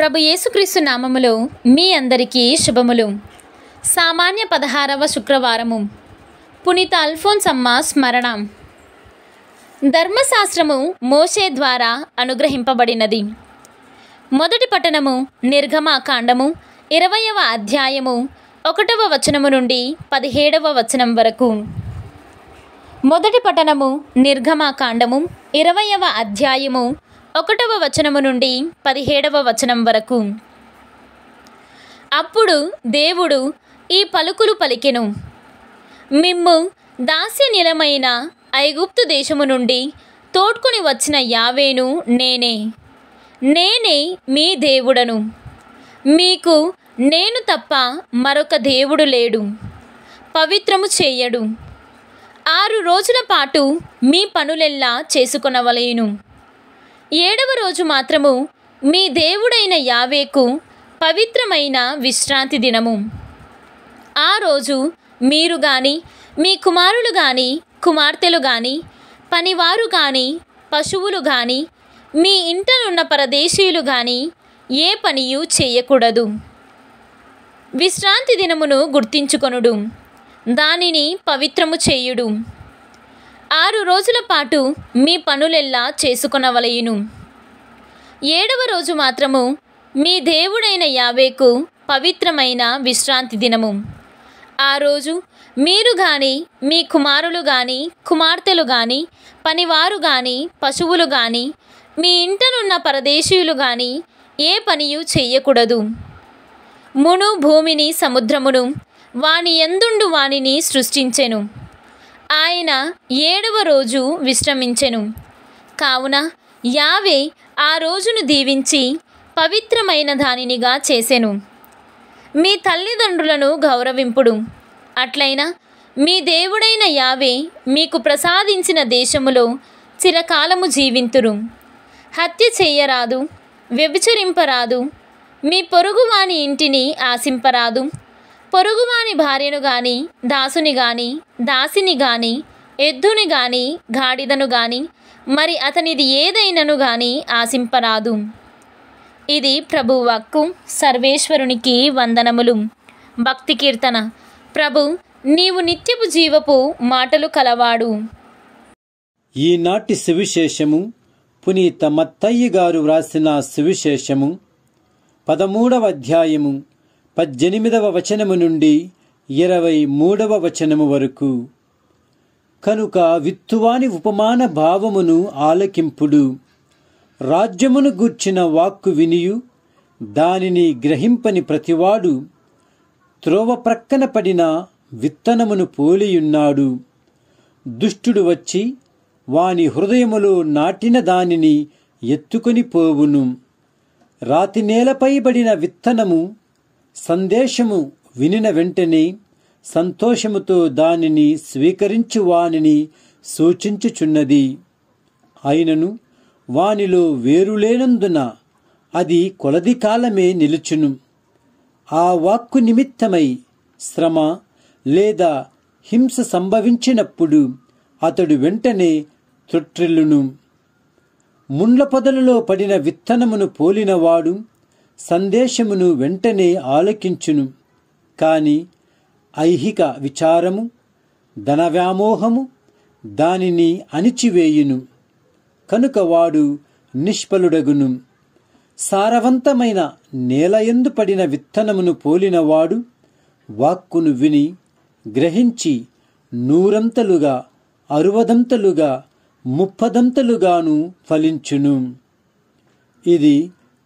ప్రభు యేసుక్రీస్తు నామములో మీ అందరికీ శుభములు సామాన్య పదహారవ శుక్రవారము పునీత అల్ఫోన్స్ అమ్మ స్మరణ ధర్మశాస్త్రము మోషే ద్వారా అనుగ్రహింపబడినది మొదటి పట్టణము నిర్గమాకాండము ఇరవయవ అధ్యాయము ఒకటవ వచనము నుండి పదిహేడవ వచనం వరకు మొదటి పట్టణము నిర్గమాకాండము ఇరవయవ అధ్యాయము ఒకటవ వచనము నుండి పదిహేడవ వచనం వరకు అప్పుడు దేవుడు ఈ పలుకులు పలికెను మిమ్ము దాస్య నిలమైన ఐగుప్తు దేశము నుండి తోడ్కొని వచ్చిన యావేను నేనే నేనే మీ దేవుడను మీకు నేను తప్ప మరొక దేవుడు లేడు పవిత్రము చేయడు ఆరు రోజుల పాటు మీ పనులెల్లా చేసుకొనవలేను ఏడవ రోజు మాత్రము మీ దేవుడైన యావేకు పవిత్రమైన విశ్రాంతి దినము ఆ రోజు మీరు కానీ మీ కుమారులు కానీ కుమార్తెలు కానీ పనివారు కానీ పశువులు కానీ మీ ఇంటనున్న పరదేశీయులు కానీ ఏ పనియు చేయకూడదు విశ్రాంతి దినమును గుర్తించుకొనుడు దానిని పవిత్రము చేయుడు ఆరు రోజుల పాటు మీ పనులెల్లా చేసుకునవలయును ఏడవ రోజు మాత్రము మీ దేవుడైన యావేకు పవిత్రమైన విశ్రాంతి దినము ఆ రోజు మీరు కానీ మీ కుమారులు కానీ కుమార్తెలు కానీ పనివారు కానీ పశువులు కానీ మీ ఇంటనున్న పరదేశీయులు కానీ ఏ పనియు చెయ్యకూడదు మును భూమిని సముద్రమును వాని ఎందుండు వానిని సృష్టించెను ఆయన ఏడవ రోజు విశ్రమించెను కావున యావే ఆ రోజును దీవించి పవిత్రమైన దానినిగా చేసెను మీ తల్లిదండ్రులను గౌరవింపుడు అట్లయినా మీ దేవుడైన యావే మీకు ప్రసాదించిన దేశములో చిరకాలము జీవింతురు హత్య చేయరాదు వ్యభిచరింపరాదు మీ పొరుగువాని ఇంటిని ఆశింపరాదు పొరుగువాని భార్యను గాని దాసుని గాని దాసిని గాని ఎద్దుని గాని గాడిదను గాని మరి అతనిది ఏదైనను గాని ఆశింపరాదు ఇది ప్రభు వక్కు సర్వేశ్వరునికి వందనములు భక్తి కీర్తన ప్రభు నీవు నిత్యపు జీవపు మాటలు కలవాడు ఈనాటి సువిశేషము పునీత మత్తయ్య గారు వ్రాసిన సువిశేషము పదమూడవ అధ్యాయము పద్దెనిమిదవ వచనము నుండి ఇరవై మూడవ వచనము వరకు కనుక విత్తువాని ఉపమాన భావమును ఆలకింపుడు రాజ్యమును గూర్చిన వాక్కు వినియు దానిని గ్రహింపని ప్రతివాడు త్రోవ ప్రక్కన పడిన విత్తనమును పోలియున్నాడు దుష్టుడు వచ్చి వాని హృదయములో నాటిన దానిని ఎత్తుకొని పోవును రాతి నేలపై పడిన విత్తనము సందేశము వినిన వెంటనే సంతోషముతో దానిని స్వీకరించు వానిని సూచించుచున్నది అయినను వానిలో వేరులేనందున అది కొలది కాలమే నిలుచును ఆ వాక్కు నిమిత్తమై శ్రమ లేదా హింస సంభవించినప్పుడు అతడు వెంటనే తొట్టిల్లును ముండ్ల పొదలలో పడిన విత్తనమును పోలినవాడు సందేశమును వెంటనే ఆలకించును కాని ఐహిక విచారము ధన వ్యామోహము దానిని అణిచివేయును కనుక వాడు నిష్ఫలుడగును సారవంతమైన నేల పడిన విత్తనమును పోలినవాడు వాక్కును విని గ్రహించి నూరంతలుగా అరువదంతలుగా ముప్పదంతలుగాను ఫలించును ఇది